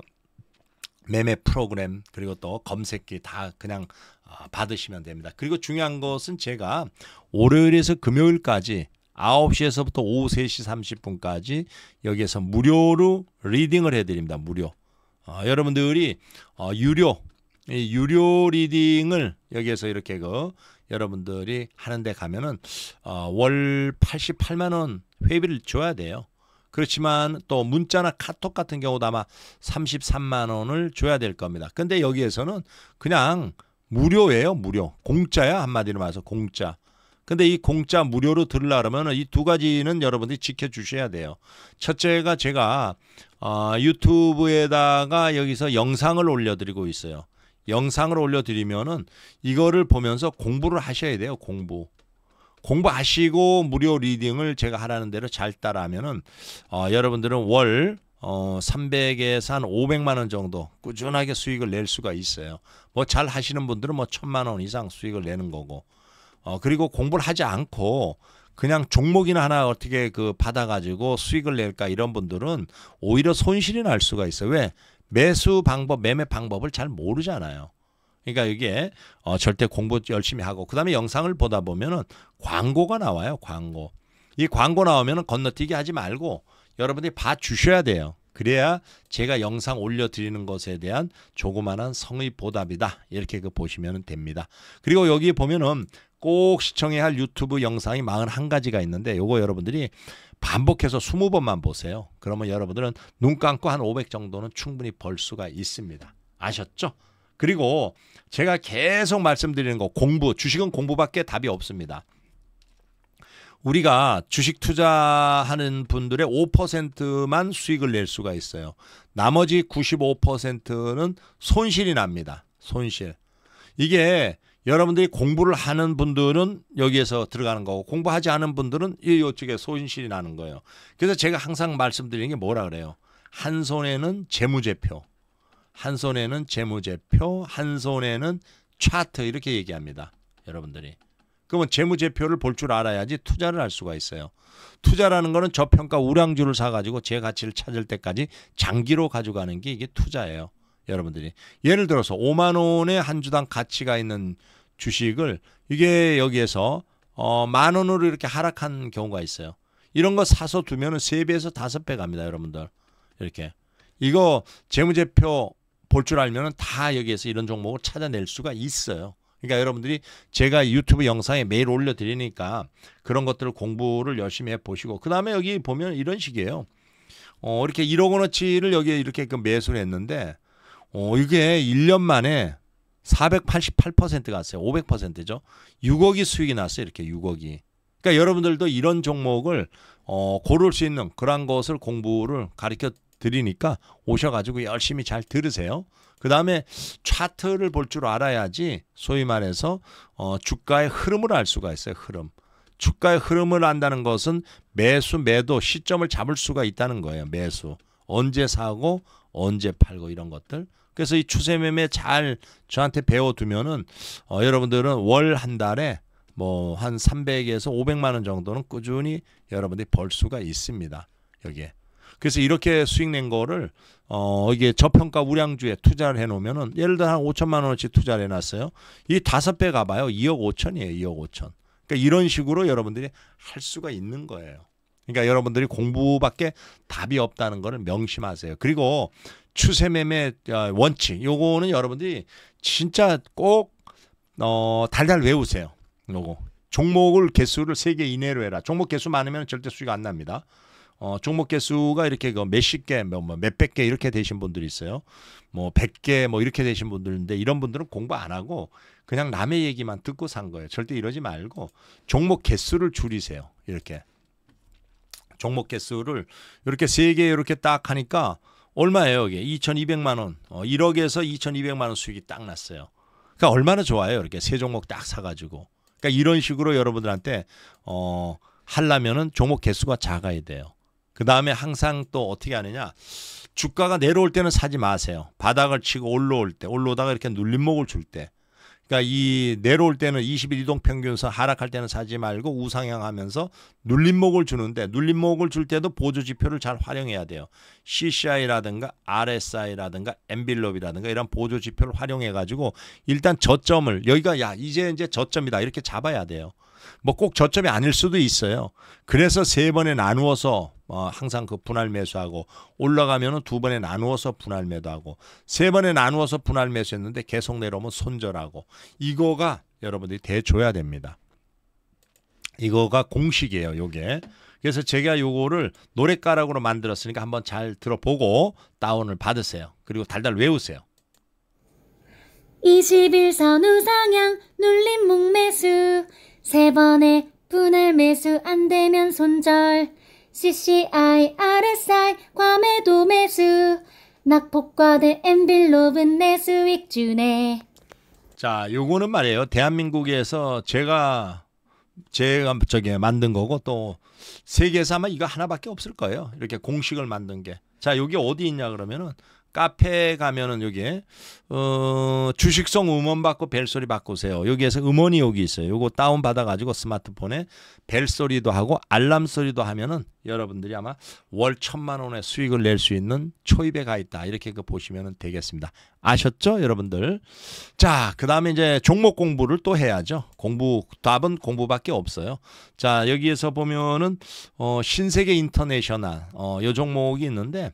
매매 프로그램 그리고 또 검색기 다 그냥 아, 받으시면 됩니다. 그리고 중요한 것은 제가 월요일에서 금요일까지 9시에서부터 오후 3시 30분까지 여기에서 무료로 리딩을 해드립니다. 무료. 어, 여러분들이 어, 유료, 이 유료 리딩을 여기에서 이렇게 그 여러분들이 하는데 가면은 어, 월 88만 원 회비를 줘야 돼요. 그렇지만 또 문자나 카톡 같은 경우도 아마 33만 원을 줘야 될 겁니다. 근데 여기에서는 그냥 무료예요, 무료. 공짜야 한마디로 말해서 공짜. 근데 이 공짜 무료로 들으려 면이 두 가지는 여러분들이 지켜주셔야 돼요. 첫째가 제가 어, 유튜브에다가 여기서 영상을 올려드리고 있어요. 영상을 올려드리면은 이거를 보면서 공부를 하셔야 돼요. 공부. 공부하시고 무료 리딩을 제가 하라는 대로 잘 따라하면은 어, 여러분들은 월 어, 300에서 한 500만 원 정도 꾸준하게 수익을 낼 수가 있어요. 뭐 잘 하시는 분들은 뭐 천만 원 이상 수익을 내는 거고. 어, 그리고 공부를 하지 않고 그냥 종목이나 하나 어떻게 그 받아가지고 수익을 낼까 이런 분들은 오히려 손실이 날 수가 있어요. 왜? 매수 방법, 매매 방법을 잘 모르잖아요. 그러니까 이게 어, 절대 공부 열심히 하고 그다음에 영상을 보다 보면은 광고가 나와요. 광고. 이 광고 나오면은 건너뛰기 하지 말고 여러분들이 봐 주셔야 돼요. 그래야 제가 영상 올려드리는 것에 대한 조그마한 성의 보답이다. 이렇게 그 보시면 됩니다. 그리고 여기 보면은 꼭 시청해야 할 유튜브 영상이 41가지가 있는데 요거 여러분들이 반복해서 20번만 보세요. 그러면 여러분들은 눈 감고 한 500 정도는 충분히 벌 수가 있습니다. 아셨죠? 그리고 제가 계속 말씀드리는 거 공부, 주식은 공부밖에 답이 없습니다. 우리가 주식 투자하는 분들의 5%만 수익을 낼 수가 있어요. 나머지 95%는 손실이 납니다. 손실. 이게 여러분들이 공부를 하는 분들은 여기에서 들어가는 거고 공부하지 않은 분들은 이쪽에 소 손실이 나는 거예요. 그래서 제가 항상 말씀드리는 게 뭐라 그래요? 한 손에는 재무제표, 한 손에는 재무제표, 한 손에는 차트 이렇게 얘기합니다. 여러분들이. 그러면 재무제표를 볼 줄 알아야지 투자를 할 수가 있어요. 투자라는 거는 저평가 우량주를 사가지고 제 가치를 찾을 때까지 장기로 가져가는 게 이게 투자예요. 여러분들이 예를 들어서 5만 원의 한 주당 가치가 있는 주식을 이게 여기에서 어, 만 원으로 이렇게 하락한 경우가 있어요. 이런 거 사서 두면은 3배에서 5배 갑니다, 여러분들. 이렇게. 이거 재무제표 볼 줄 알면은 다 여기에서 이런 종목을 찾아낼 수가 있어요. 그러니까 여러분들이 제가 유튜브 영상에 매일 올려 드리니까 그런 것들을 공부를 열심히 해 보시고 그다음에 여기 보면 이런 식이에요. 어, 이렇게 1억 원어치를 여기에 이렇게 그 매수를 했는데 어, 이게 1년 만에 488% 갔어요. 500%죠. 6억이 수익이 났어요. 이렇게 6억이. 그러니까 여러분들도 이런 종목을 어, 고를 수 있는 그러한 것을 공부를 가르쳐 드리니까 오셔가지고 열심히 잘 들으세요. 그 다음에 차트를 볼 줄 알아야지 소위 말해서 어, 주가의 흐름을 알 수가 있어요. 흐름. 주가의 흐름을 안다는 것은 매수 매도 시점을 잡을 수가 있다는 거예요. 매수 언제 사고 언제 팔고 이런 것들 그래서 이 추세 매매 잘 저한테 배워두면은 어, 여러분들은 월 한 달에 뭐 한 300에서 500만 원 정도는 꾸준히 여러분들이 벌 수가 있습니다. 여기에. 그래서 이렇게 수익 낸 거를 어 이게 저평가 우량주에 투자를 해 놓으면은 예를 들어 한 5천만 원어치 투자를 해 놨어요. 이 다섯 배 가봐요. 2억 5천이에요. 2억 5천. 그러니까 이런 식으로 여러분들이 할 수가 있는 거예요. 그러니까 여러분들이 공부밖에 답이 없다는 거를 명심하세요. 그리고 추세 매매 아, 원칙 요거는 여러분들이 진짜 꼭 어, 달달 외우세요. 요거 종목을 개수를 3개 이내로 해라. 종목 개수 많으면 절대 수익 안 납니다. 어, 종목 개수가 이렇게 그 몇십 개, 몇, 뭐, 뭐 몇 백 개 이렇게 되신 분들이 있어요. 뭐, 백 개뭐 이렇게 되신 분들인데 이런 분들은 공부 안 하고 그냥 남의 얘기만 듣고 산 거예요. 절대 이러지 말고 종목 개수를 줄이세요. 이렇게. 종목 개수를 이렇게 세개 이렇게 딱 하니까 얼마예요, 이게? 2,200만 원. 어, 1억에서 2,200만 원 수익이 딱 났어요. 그러니까 얼마나 좋아요, 이렇게 세 종목 딱 사가지고. 그러니까 이런 식으로 여러분들한테 어 하려면은 종목 개수가 작아야 돼요. 그 다음에 항상 또 어떻게 하느냐? 주가가 내려올 때는 사지 마세요. 바닥을 치고 올라올 때, 올라오다가 이렇게 눌림목을 줄 때. 그러니까 이 내려올 때는 2 0 이동 평균선 하락할 때는 사지 말고 우상향하면서 눌림목을 주는데 눌림목을 줄 때도 보조 지표를 잘 활용해야 돼요. CCI라든가 RSI라든가 엔빌럽이라든가 이런 보조 지표를 활용해 가지고 일단 저점을 여기가 야 이제 이제 저점이다 이렇게 잡아야 돼요. 뭐 꼭 저점이 아닐 수도 있어요. 그래서 세 번에 나누어서 어, 항상 그 분할 매수하고 올라가면은 두 번에 나누어서 분할 매도하고 세 번에 나누어서 분할 매수했는데 계속 내려오면 손절하고 이거가 여러분들이 대줘야 됩니다. 이거가 공식이에요, 요게. 그래서 제가 요거를 노래가락으로 만들었으니까 한번 잘 들어보고 다운을 받으세요. 그리고 달달 외우세요. 21선 우상향 눌림 목매수 세 번에 분할 매수 안 되면 손절 CCI, RSI, 과매도 매수 낙폭과대 엠빌로은내 수익 주네 자 요거는 말이에요 대한민국에서 제가 제가 저기 만든 거고 또 세계에서 아마 이거 하나밖에 없을 거예요 이렇게 공식을 만든 게자 여기 어디 있냐 그러면은 카페 가면은 여기에 어, 주식성 음원 받고 벨소리 바꾸세요. 여기에서 음원이 여기 있어요. 요거 다운 받아 가지고 스마트폰에 벨소리도 하고 알람 소리도 하면은 여러분들이 아마 월 천만 원의 수익을 낼 수 있는 초입에 가 있다. 이렇게 그 보시면 되겠습니다. 아셨죠, 여러분들? 자, 그다음에 이제 종목 공부를 또 해야죠. 공부 답은 공부밖에 없어요. 자, 여기에서 보면은 어, 신세계 인터내셔널 어, 요 종목이 있는데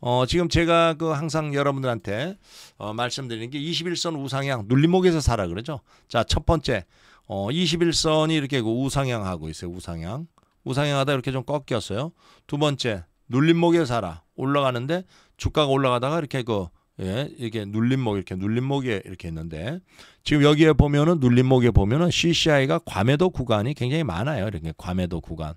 어, 지금 제가 그 항상 여러분들한테 어, 말씀드리는 게 21선 우상향 눌림목에서 살아 그러죠. 자, 첫 번째. 어, 21선이 이렇게 그 우상향 하고 있어요. 우상향. 우상향 하다 이렇게 좀 꺾였어요. 두 번째. 눌림목에 살아. 올라가는데 주가가 올라가다가 이렇게 그 예, 이렇게 눌림목 이렇게 눌림목에 이렇게 있는데 지금 여기에 보면은 눌림목에 보면은 CCI가 과매도 구간이 굉장히 많아요. 이렇게 과매도 구간.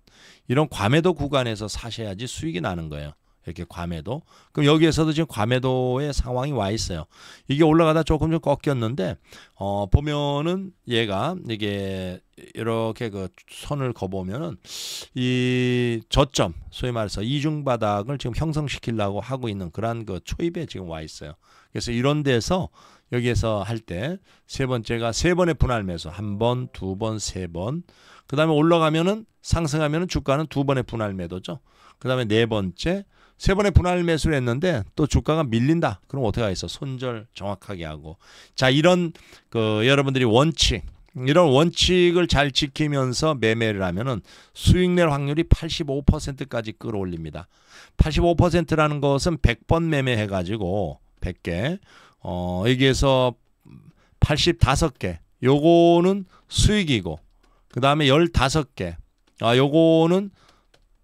이런 과매도 구간에서 사셔야지 수익이 나는 거예요. 이렇게 과에도 그럼 여기에서도 지금 과에도의 상황이 와 있어요. 이게 올라가다 조금 좀 꺾였는데 어 보면은 얘가 이게 이렇게 그 선을 거 보면은 이 저점 소위 말해서 이중 바닥을 지금 형성시키려고 하고 있는 그러한 그 초입에 지금 와 있어요. 그래서 이런 데서 여기에서 할 때 세 번째가 세 번의 분할 매수 한 번, 두 번, 세 번. 그다음에 올라가면은 상승하면은 주가는 두 번의 분할 매도죠. 그다음에 네 번째 세 번의 분할 매수를 했는데 또 주가가 밀린다. 그럼 어떻게 하겠어? 손절 정확하게 하고. 자, 이런 그 여러분들이 원칙 이런 원칙을 잘 지키면서 매매를 하면은 수익 낼 확률이 85%까지 끌어올립니다. 85%라는 것은 100번 매매해 가지고 100개 어 여기에서 85개 요거는 수익이고 그다음에 15개 아 요거는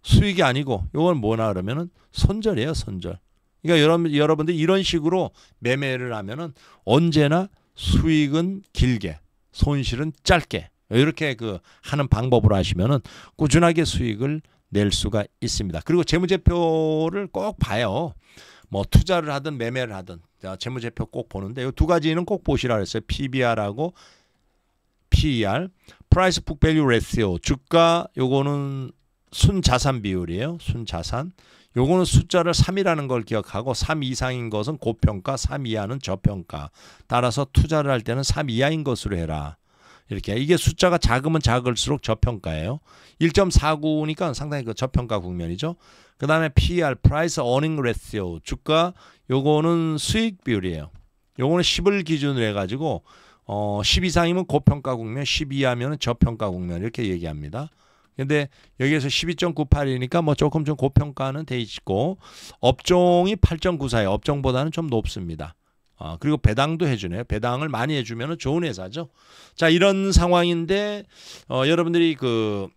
수익이 아니고 이건 뭐나 그러면은 손절이에요 손절. 그러니까 여러분 여러분들 이런 식으로 매매를 하면은 언제나 수익은 길게 손실은 짧게 이렇게 그 하는 방법으로 하시면은 꾸준하게 수익을 낼 수가 있습니다. 그리고 재무제표를 꼭 봐요. 뭐 투자를 하든 매매를 하든 재무제표 꼭 보는데 이두 가지는 꼭 보시라 그랬어요. PBR하고 PER, Price Book Value Ratio. 주가 요거는 순자산 비율이에요. 순자산. 요거는 숫자를 3이라는 걸 기억하고 3 이상인 것은 고평가, 3 이하는 저평가. 따라서 투자를 할 때는 3 이하인 것으로 해라. 이렇게 이게 숫자가 작으면 작을수록 저평가예요. 1.49니까 상당히 그 저평가 국면이죠. 그다음에 p r (Price Earning Ratio) 주가 요거는 수익 비율이에요. 요거는 10을 기준으로 해가지고 어, 10 이상이면 고평가 국면, 10 이하면 저평가 국면 이렇게 얘기합니다. 근데 여기에서 12.98이니까 뭐 조금 좀 고평가는 돼 있고 업종이 8 9 4에 업종보다는 좀 높습니다. 아, 그리고 배당도 해주네요. 배당을 많이 해주면 좋은 회사죠. 자, 이런 상황인데, 어, 여러분들이 그,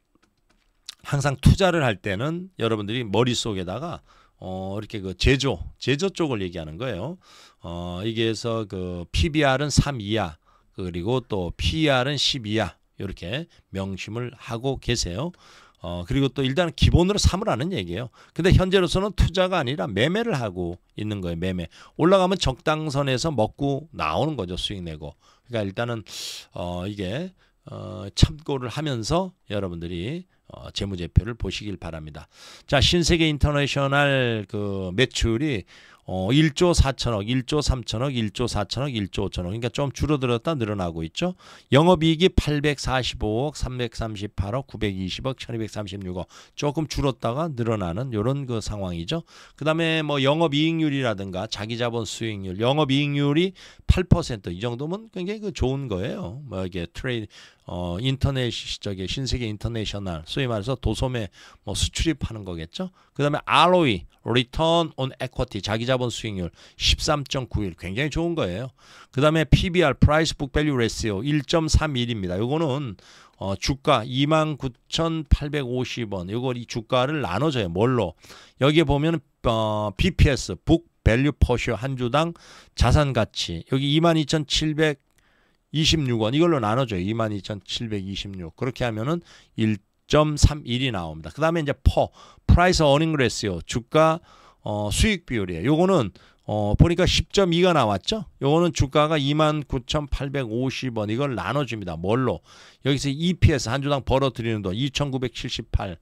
항상 투자를 할 때는 여러분들이 머릿속에다가, 어, 이렇게 그 제조, 제조 쪽을 얘기하는 거예요. 어, 이게서 해그 PBR은 3 이하, 그리고 또 p e r 은10 이하, 이렇게 명심을 하고 계세요. 어, 그리고 또 일단 기본으로 삼으라는 얘기예요. 근데 현재로서는 투자가 아니라 매매를 하고 있는 거예요. 매매. 올라가면 적당선에서 먹고 나오는 거죠. 수익 내고. 그러니까 일단은 어, 이게 어, 참고를 하면서 여러분들이 어, 재무제표를 보시길 바랍니다. 자, 신세계 인터내셔널 그 매출이 어, 1조 4천억, 1조 3천억, 1조 4천억, 1조 5천억. 그러니까 좀 줄어들었다 늘어나고 있죠. 영업이익이 845억, 338억, 920억, 1236억. 조금 줄었다가 늘어나는 이런그 상황이죠. 그 다음에 뭐 영업이익률이라든가 자기자본 수익률, 영업이익률이 8%이 정도면 굉장히 그 좋은 거예요. 뭐 이게 트레이드, 어, 인터넷 시적의 신세계 인터내셔널 소위 말해서 도소매 뭐 수출입하는 거겠죠. 그 다음에 ROE, Return on Equity, 자기자본 자본 수익률 13.91 굉장히 좋은 거예요. 그 다음에 PBR (Price Book Value Ratio) 1.31입니다. 이거는 어, 주가 29,850원. 이거이 주가를 나눠줘요. 뭘로? 여기에 보면 어, BPS (Book Value Per Share) 한 주당 자산 가치 여기 2 2 7 26원 이걸로 나눠줘요. 22,726. 그렇게 하면은 1.31이 나옵니다. 그 다음에 이제 퍼, 프라이스 어닝 레시오, 주가 어, 수익 비율이에요. 요거는 어, 보니까 10.2가 나왔죠? 요거는 주가가 29,850원 이걸 나눠줍니다. 뭘로? 여기서 EPS 한 주당 벌어들이는 돈 2,978,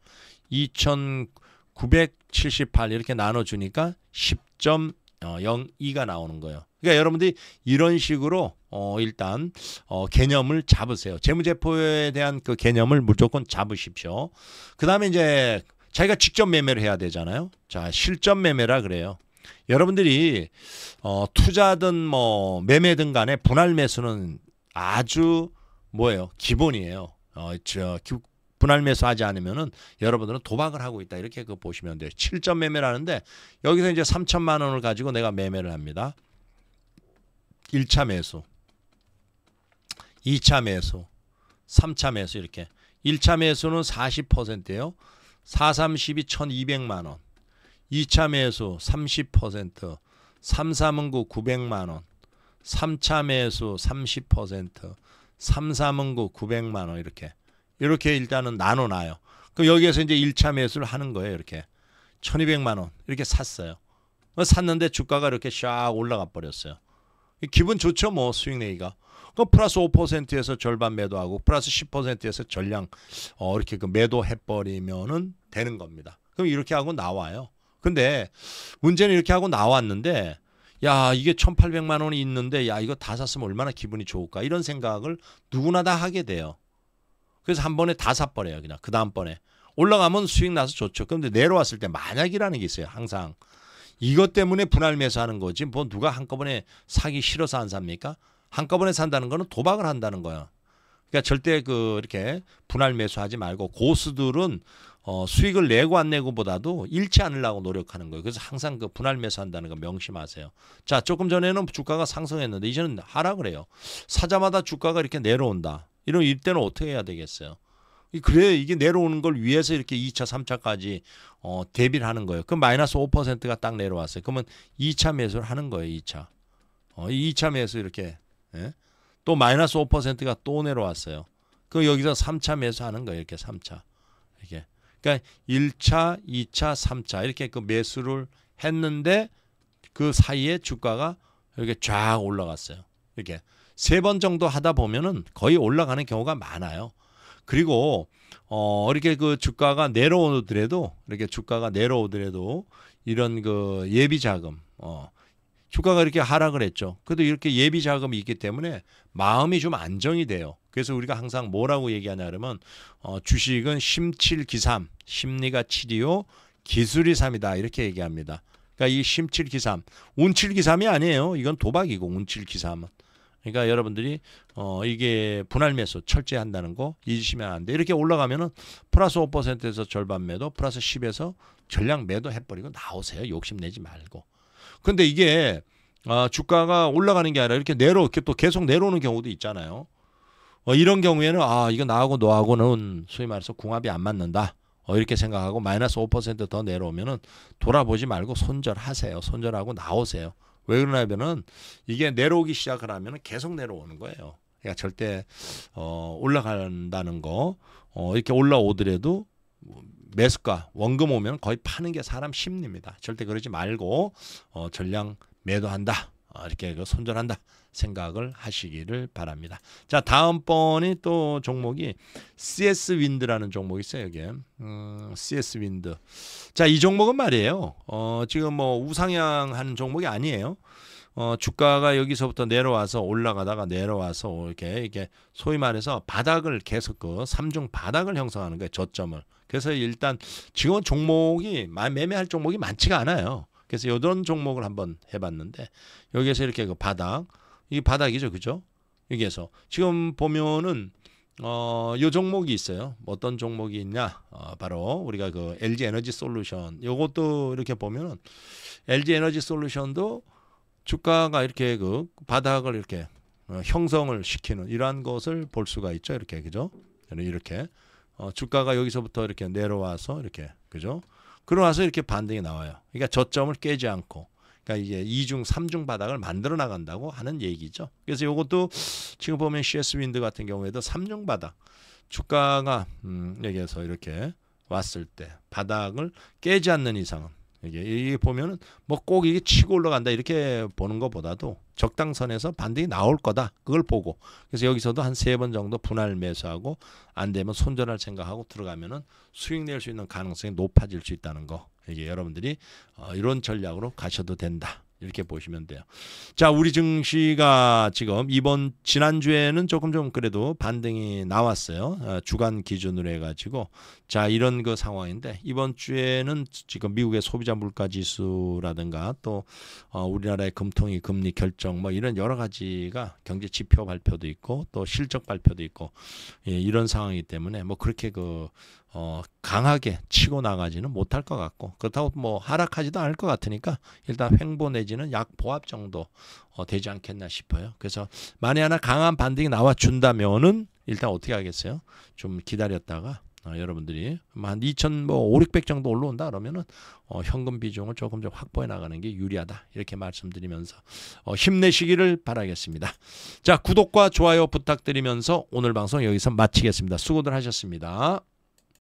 2,978 이렇게 나눠주니까 10.02가 어, 나오는 거예요. 그러니까 여러분들이 이런 식으로 어, 일단 어, 개념을 잡으세요. 재무제표에 대한 그 개념을 무조건 잡으십시오. 그 다음에 이제 자기가 직접 매매를 해야 되잖아요. 자, 실전 매매라 그래요. 여러분들이 어, 투자든 뭐 매매든 간에 분할 매수는 아주 뭐예요? 기본이에요. 어, 저 기, 분할 매수하지 않으면은 여러분들은 도박을 하고 있다. 이렇게 그 보시면 돼요. 실전 매매라는데 여기서 이제 3천만 원을 가지고 내가 매매를 합니다. 1차 매수. 2차 매수. 3차 매수 이렇게. 1차 매수는 40%예요. 432 1200만 원. 2차 매수 30%, 3 3구 900만 원. 3차 매수 30%, 3 3구 900만 원 이렇게. 이렇게 일단은 나눠 놔요. 그럼 여기에서 이제 1차 매수를 하는 거예요, 이렇게. 1200만 원 이렇게 샀어요. 샀는데 주가가 이렇게 샥 올라가 버렸어요. 기분 좋죠, 뭐 수익 내기가. 그 플러스 5%에서 절반 매도하고 플러스 10%에서 전량 어, 이렇게 그 매도해 버리면은 되는 겁니다. 그럼 이렇게 하고 나와요. 근데 문제는 이렇게 하고 나왔는데 야 이게 1800만 원이 있는데 야 이거 다 샀으면 얼마나 기분이 좋을까 이런 생각을 누구나 다 하게 돼요. 그래서 한 번에 다 사버려요 그냥 그 다음번에 올라가면 수익 나서 좋죠. 근데 내려왔을 때 만약이라는 게 있어요 항상. 이것 때문에 분할 매수하는 거지 뭐 누가 한꺼번에 사기 싫어서 안 삽니까? 한꺼번에 산다는 거는 도박을 한다는 거야. 그러니까 절대 그 이렇게 분할 매수하지 말고 고수들은 어 수익을 내고 안 내고보다도 잃지 않으려고 노력하는 거예요. 그래서 항상 그 분할 매수한다는 거 명심하세요. 자, 조금 전에는 주가가 상승했는데 이제는 하락을 해요. 사자마다 주가가 이렇게 내려온다. 이런 이때는 어떻게 해야 되겠어요? 그래 이게 내려오는 걸 위해서 이렇게 2차, 3차까지 어 대비를 하는 거예요. 그 마이너스 5%가 딱 내려왔어요. 그러면 2차 매수를 하는 거예요. 2차. 어, 2차 매수 이렇게 예? 또 마이너스 5%가 또 내려왔어요. 그 여기서 3차 매수하는 거예요. 이렇게 3차. 이렇게. 그러니까 1차, 2차, 3차 이렇게 그 매수를 했는데 그 사이에 주가가 이렇게 쫙 올라갔어요. 이렇게 세 번 정도 하다 보면은 거의 올라가는 경우가 많아요. 그리고 어 이렇게 그 주가가 내려오더라도 이렇게 주가가 내려오더라도 이런 그 예비 자금 어 주가가 이렇게 하락을 했죠. 그래도 이렇게 예비 자금이 있기 때문에 마음이 좀 안정이 돼요. 그래서 우리가 항상 뭐라고 얘기하냐 그러면 어, 주식은 심칠기삼, 심리가 칠이요 기술이 삼이다 이렇게 얘기합니다. 그러니까 이 심칠기삼, 운칠기삼이 아니에요. 이건 도박이고 운칠기삼은. 그러니까 여러분들이 어 이게 분할 매수 철저한다는 거 잊으시면 안 돼. 이렇게 올라가면은 플러스 5%에서 절반 매도, 플러스 10에서 전량 매도 해버리고 나오세요. 욕심내지 말고. 근데 이게 아, 주가가 올라가는 게 아니라 이렇게 내려 이렇게 또 계속 내려오는 경우도 있잖아요. 어, 이런 경우에는 아 이거 나하고 너하고는 소위 말해서 궁합이 안 맞는다. 어, 이렇게 생각하고 마이너스 5%더 내려오면은 돌아보지 말고 손절하세요. 손절하고 나오세요. 왜 그러냐면은 이게 내려오기 시작을 하면은 계속 내려오는 거예요. 그러니까 절대 어, 올라간다는 거 어, 이렇게 올라오더라도 매수가 원금 오면 거의 파는 게 사람 심리입니다. 절대 그러지 말고 어, 전량 매도한다. 어, 이렇게 그 손절한다 생각을 하시기를 바랍니다. 자 다음번이 또 종목이 CS 윈드라는 종목이 있어요. 여기 음, CS 윈드. 자 이 종목은 말이에요. 어, 지금 뭐 우상향하는 종목이 아니에요. 어, 주가가 여기서부터 내려와서 올라가다가 내려와서 이렇게 이렇게 소위 말해서 바닥을 계속 그 삼중 바닥을 형성하는 거예요. 저점을 그래서 일단 지원 종목이 매매할 종목이 많지가 않아요. 그래서 요런 종목을 한번 해봤는데 여기에서 이렇게 그 바닥 이 바닥이죠, 그죠? 여기에서 지금 보면은 어, 요 종목이 있어요. 어떤 종목이 있냐? 어, 바로 우리가 그 LG 에너지 솔루션. 요것도 이렇게 보면은 LG 에너지 솔루션도 주가가 이렇게 그 바닥을 이렇게 어, 형성을 시키는 이러한 것을 볼 수가 있죠. 이렇게 그죠? 이렇게 어, 주가가 여기서부터 이렇게 내려와서 이렇게 그죠? 그러나서 고 이렇게 반등이 나와요. 그러니까 저점을 깨지 않고 그러니까 이게 2중, 3중 바닥을 만들어 나간다고 하는 얘기죠. 그래서 이것도 지금 보면 CS 윈드 같은 경우에도 3중 바닥 주가가 음, 여기에서 이렇게 왔을 때 바닥을 깨지 않는 이상은 이게, 이 보면은 뭐 꼭 이게 치고 올라간다 이렇게 보는 것보다도 적당선에서 반등이 나올 거다 그걸 보고 그래서 여기서도 한 세 번 정도 분할 매수하고 안 되면 손절할 생각하고 들어가면은 수익 낼 수 있는 가능성이 높아질 수 있다는 거 이게 여러분들이 어, 이런 전략으로 가셔도 된다 이렇게 보시면 돼요. 자, 우리 증시가 지금 이번 지난주에는 조금 좀 그래도 반등이 나왔어요. 어, 주간 기준으로 해가지고. 자, 이런 그 상황인데 이번 주에는 지금 미국의 소비자 물가 지수라든가 또 어, 우리나라의 금통위 금리 결정 뭐 이런 여러 가지가 경제 지표 발표도 있고 또 실적 발표도 있고 예, 이런 상황이기 때문에 뭐 그렇게 그 어, 강하게 치고 나가지는 못할 것 같고 그렇다고 뭐 하락하지도 않을 것 같으니까 일단 횡보 내지는 약 보합 정도 어, 되지 않겠나 싶어요. 그래서 만에 하나 강한 반등이 나와 준다면은 일단 어떻게 하겠어요? 좀 기다렸다가 어, 여러분들이 뭐 한 2,000, 뭐 5, 600 정도 올라온다 그러면은 어, 현금 비중을 조금 좀 확보해 나가는 게 유리하다 이렇게 말씀드리면서 어, 힘내시기를 바라겠습니다. 자 구독과 좋아요 부탁드리면서 오늘 방송 여기서 마치겠습니다. 수고들 하셨습니다.